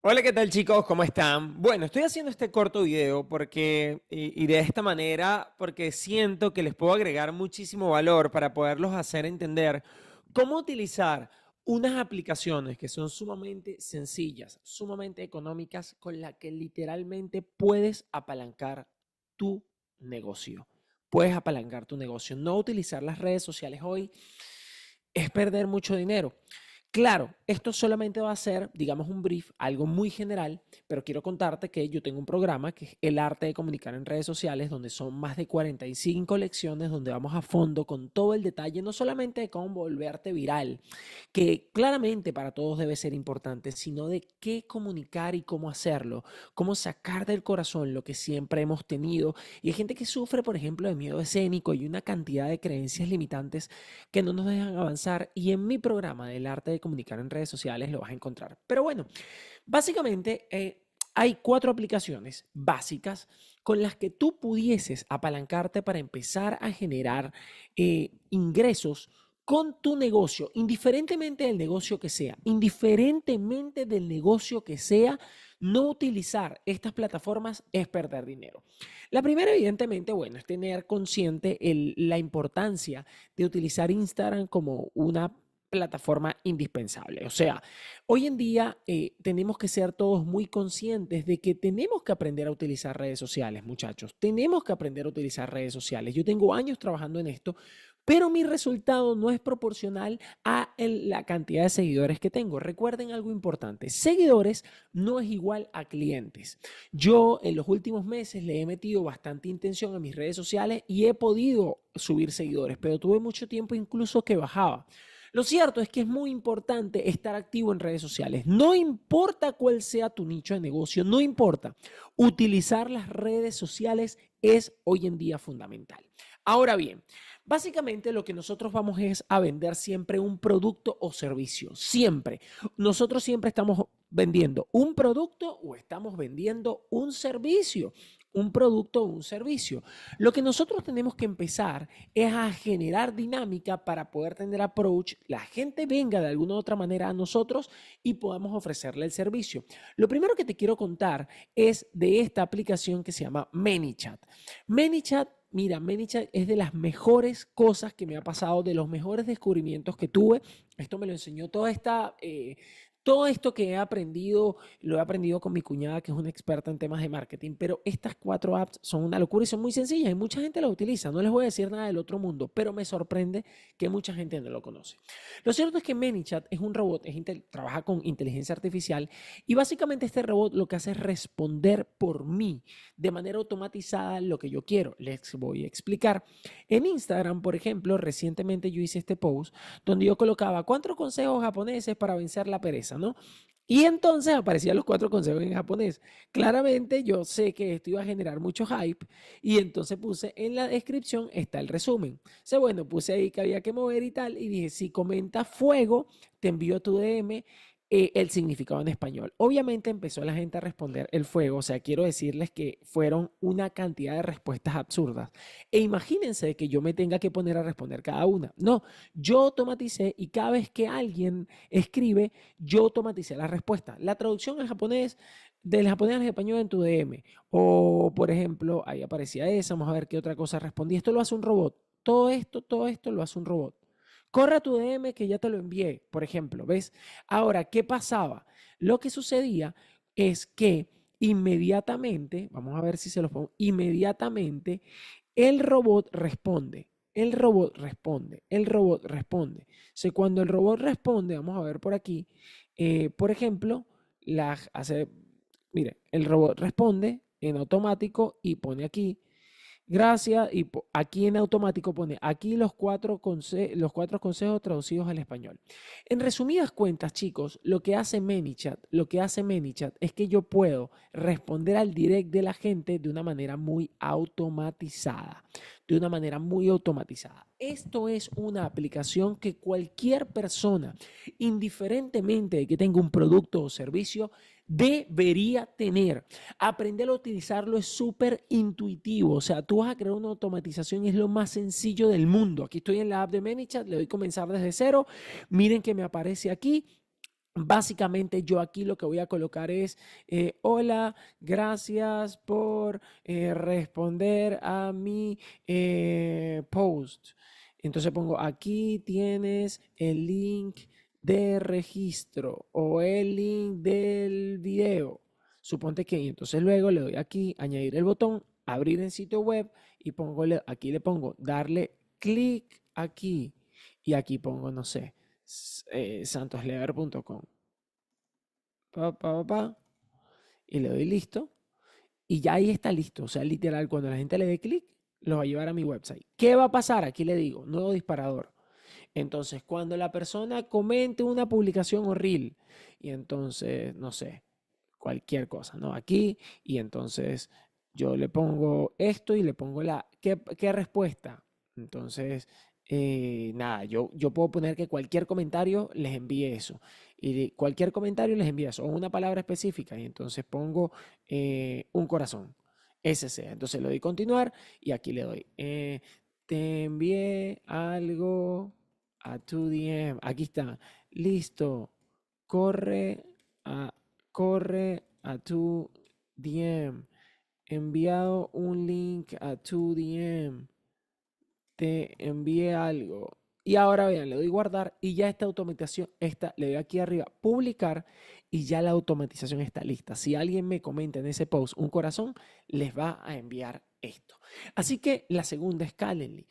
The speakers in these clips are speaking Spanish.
Hola, ¿qué tal chicos? ¿Cómo están? Bueno, estoy haciendo este corto video porque, y, de esta manera, porque siento que les puedo agregar muchísimo valor para poderlos hacer entender cómo utilizar unas aplicaciones que son sumamente sencillas, sumamente económicas, con las que literalmente puedes apalancar tu negocio. Puedes apalancar tu negocio. No utilizar las redes sociales hoy es perder mucho dinero. Claro, esto solamente va a ser, digamos, un brief, algo muy general, pero quiero contarte que yo tengo un programa que es El Arte de Comunicar en Redes Sociales, donde son más de 45 lecciones, donde vamos a fondo con todo el detalle, no solamente de cómo volverte viral, que claramente para todos debe ser importante, sino de qué comunicar y cómo hacerlo, cómo sacar del corazón lo que siempre hemos tenido. Y hay gente que sufre, por ejemplo, de miedo escénico y una cantidad de creencias limitantes que no nos dejan avanzar. Y en mi programa del Arte de comunicar en redes sociales lo vas a encontrar. Pero bueno, básicamente eh, hay cuatro aplicaciones básicas con las que tú pudieses apalancarte para empezar a generar eh, ingresos con tu negocio, indiferentemente del negocio que sea, indiferentemente del negocio que sea, no utilizar estas plataformas es perder dinero. La primera, evidentemente, bueno, es tener consciente la importancia de utilizar Instagram como una plataforma indispensable. O sea, hoy en día eh, tenemos que ser todos muy conscientes de que tenemos que aprender a utilizar redes sociales, muchachos. Tenemos que aprender a utilizar redes sociales. Yo tengo años trabajando en esto, pero mi resultado no es proporcional a la cantidad de seguidores que tengo. Recuerden algo importante, seguidores no es igual a clientes. Yo en los últimos meses le he metido bastante intención a mis redes sociales y he podido subir seguidores, pero tuve mucho tiempo incluso que bajaba. Lo cierto es que es muy importante estar activo en redes sociales. No importa cuál sea tu nicho de negocio, no importa. Utilizar las redes sociales es hoy en día fundamental. Ahora bien, Básicamente lo que nosotros vamos es a vender siempre un producto o servicio, siempre. Nosotros siempre estamos vendiendo un producto o estamos vendiendo un servicio, un producto o un servicio. Lo que nosotros tenemos que empezar es a generar dinámica para poder tener approach, la gente venga de alguna u otra manera a nosotros y podamos ofrecerle el servicio. Lo primero que te quiero contar es de esta aplicación que se llama ManyChat. ManyChat mira, es de las mejores cosas que me ha pasado, de los mejores descubrimientos que tuve. Esto me lo enseñó toda esta eh, todo esto que he aprendido, lo he aprendido con mi cuñada, que es una experta en temas de marketing, pero estas cuatro apps son una locura y son muy sencillas y mucha gente las utiliza. No les voy a decir nada del otro mundo, pero me sorprende que mucha gente no lo conoce. Lo cierto es que ManyChat es un robot, es trabaja con inteligencia artificial y básicamente este robot lo que hace es responder por mí de manera automatizada lo que yo quiero. Les voy a explicar. En Instagram, por ejemplo, recientemente yo hice este post donde yo colocaba cuatro consejos japoneses para vencer la pereza. Y entonces aparecían los cuatro consejos en japonés. Claramente yo sé que esto iba a generar mucho hype y entonces puse en la descripción está el resumen. Se bueno, puse ahí que había que mover y tal y dije, si comenta fuego, te envío tu DM eh, el significado en español. Obviamente empezó la gente a responder el fuego, o sea, quiero decirles que fueron una cantidad de respuestas absurdas. E imagínense que yo me tenga que poner a responder cada una. No, yo automaticé y cada vez que alguien escribe, yo automaticé la respuesta. La traducción al japonés del japonés al español en tu DM. O, por ejemplo, ahí aparecía esa, vamos a ver qué otra cosa respondí. Esto lo hace un robot. Todo esto, todo esto lo hace un robot. Corra tu DM que ya te lo envié, por ejemplo, ¿ves? Ahora, ¿qué pasaba? Lo que sucedía es que inmediatamente, vamos a ver si se los pongo, inmediatamente el robot responde. El robot responde, el robot responde. O cuando el robot responde, vamos a ver por aquí, eh, por ejemplo, la hace, mire, el robot responde en automático y pone aquí Gracias. Y aquí en automático pone aquí los cuatro, los cuatro consejos traducidos al español. En resumidas cuentas, chicos, lo que hace ManyChat, lo que hace ManyChat es que yo puedo responder al direct de la gente de una manera muy automatizada. De una manera muy automatizada. Esto es una aplicación que cualquier persona, indiferentemente de que tenga un producto o servicio, debería tener. Aprender a utilizarlo es súper intuitivo. O sea, tú vas a crear una automatización y es lo más sencillo del mundo. Aquí estoy en la app de ManyChat, le doy comenzar desde cero. Miren que me aparece aquí. Básicamente yo aquí lo que voy a colocar es, eh, hola, gracias por eh, responder a mi eh, post. Entonces pongo, aquí tienes el link de registro o el link del video. Suponte que entonces luego le doy aquí, añadir el botón, abrir en sitio web y pongo, aquí le pongo darle clic aquí y aquí pongo, no sé, eh, santoslever.com. Pa, pa, pa, y le doy listo. Y ya ahí está listo. O sea, literal, cuando la gente le dé clic, lo va a llevar a mi website. ¿Qué va a pasar? Aquí le digo, nuevo disparador. Entonces, cuando la persona comente una publicación horrible y entonces, no sé, cualquier cosa, ¿no? Aquí, y entonces yo le pongo esto y le pongo la, ¿qué, qué respuesta? Entonces, eh, nada, yo, yo puedo poner que cualquier comentario les envíe eso. Y cualquier comentario les envía eso, o una palabra específica, y entonces pongo eh, un corazón. Ese sea. Entonces le doy continuar y aquí le doy. Eh, te envié algo a tu DM. Aquí está. Listo. Corre a, corre a tu DM. Enviado un link a tu DM. Te envié algo. Y ahora vean, le doy guardar y ya esta automatización, esta, le doy aquí arriba, publicar y ya la automatización está lista. Si alguien me comenta en ese post un corazón, les va a enviar esto. Así que la segunda es Calendly.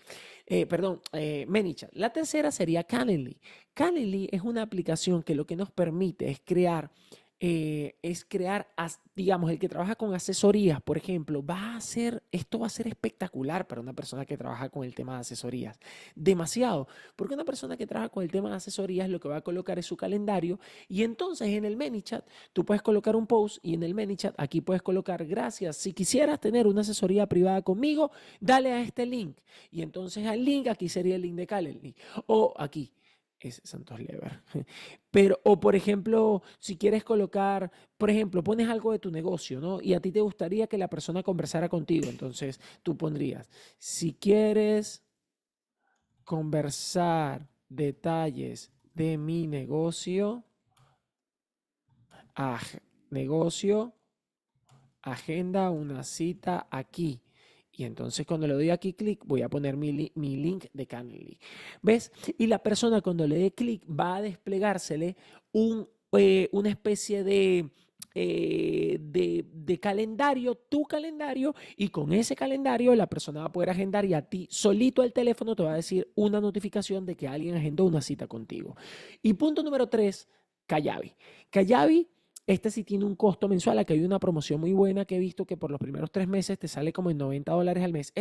Eh, perdón, eh, La tercera sería Calendly. Calendly es una aplicación que lo que nos permite es crear eh, es crear, digamos, el que trabaja con asesorías, por ejemplo, va a ser, esto va a ser espectacular para una persona que trabaja con el tema de asesorías. Demasiado, porque una persona que trabaja con el tema de asesorías lo que va a colocar es su calendario y entonces en el ManyChat tú puedes colocar un post y en el ManyChat aquí puedes colocar gracias. Si quisieras tener una asesoría privada conmigo, dale a este link. Y entonces al link, aquí sería el link de Calendly o aquí es Santos Lever. Pero, o por ejemplo, si quieres colocar, por ejemplo, pones algo de tu negocio, ¿no? Y a ti te gustaría que la persona conversara contigo. Entonces tú pondrías, si quieres conversar detalles de mi negocio, negocio, agenda una cita aquí y entonces cuando le doy aquí clic, voy a poner mi, link de Canly. ¿Ves? Y la persona cuando le dé clic va a desplegársele eh, una especie eh, de, de, calendario, tu calendario, y con ese calendario la persona va a poder agendar y a ti solito el teléfono te va a decir una notificación de que alguien agendó una cita contigo. Y punto número tres, Callavi. Callavi este sí tiene un costo mensual. Aquí hay una promoción muy buena que he visto que por los primeros tres meses te sale como en 90 dólares al mes.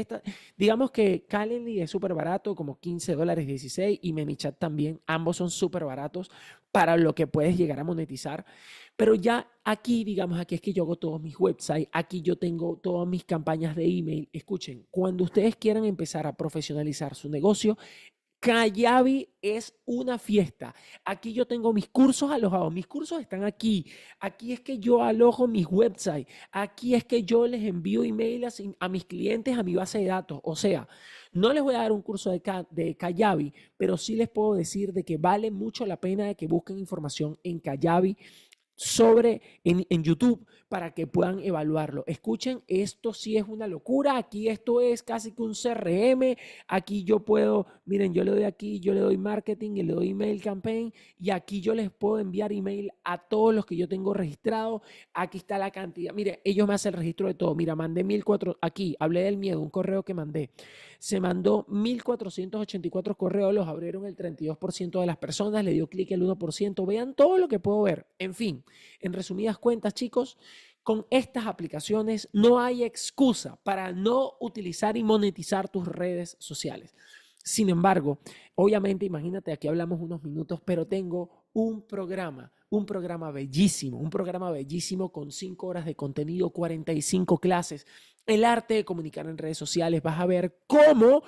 digamos que Calendly es súper barato, como 15 dólares 16 y ManyChat también. Ambos son súper baratos para lo que puedes llegar a monetizar. Pero ya aquí, digamos, aquí es que yo hago todos mis websites, aquí yo tengo todas mis campañas de email. Escuchen, cuando ustedes quieran empezar a profesionalizar su negocio, Callavi es una fiesta. Aquí yo tengo mis cursos alojados, mis cursos están aquí. Aquí es que yo alojo mis websites. Aquí es que yo les envío emails a, mis clientes, a mi base de datos. O sea, no les voy a dar un curso de, de pero sí les puedo decir de que vale mucho la pena de que busquen información en Callavi sobre en YouTube para que puedan evaluarlo. Escuchen, esto sí es una locura, aquí esto es casi que un CRM, aquí yo puedo, miren, yo le doy aquí, yo le doy marketing y le doy email campaign y aquí yo les puedo enviar email a todos los que yo tengo registrado, aquí está la cantidad, mire, ellos me hacen el registro de todo, mira, mandé mil cuatro, aquí hablé del miedo, un correo que mandé, se mandó mil cuatro correos, los abrieron el 32% de las personas, le dio clic el 1%, vean todo lo que puedo ver, en fin, en resumidas cuentas chicos, con estas aplicaciones no hay excusa para no utilizar y monetizar tus redes sociales. Sin embargo, obviamente, imagínate, aquí hablamos unos minutos, pero tengo un programa, un programa bellísimo, un programa bellísimo con 5 horas de contenido, 45 clases, el arte de comunicar en redes sociales. Vas a ver cómo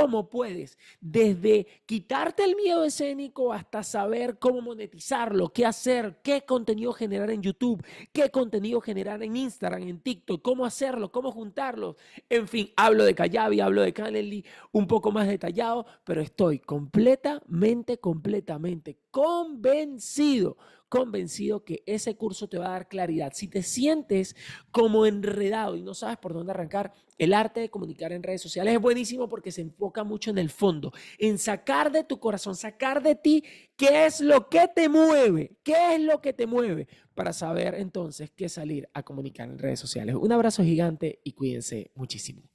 cómo puedes, desde quitarte el miedo escénico hasta saber cómo monetizarlo, qué hacer, qué contenido generar en YouTube, qué contenido generar en Instagram, en TikTok, cómo hacerlo, cómo juntarlo. En fin, hablo de Callavi, hablo de Canelly un poco más detallado, pero estoy completamente, completamente convencido, convencido que ese curso te va a dar claridad. Si te sientes como enredado y no sabes por dónde arrancar, el arte de comunicar en redes sociales es buenísimo porque se enfoca mucho en el fondo, en sacar de tu corazón, sacar de ti qué es lo que te mueve, qué es lo que te mueve para saber entonces qué salir a comunicar en redes sociales. Un abrazo gigante y cuídense muchísimo.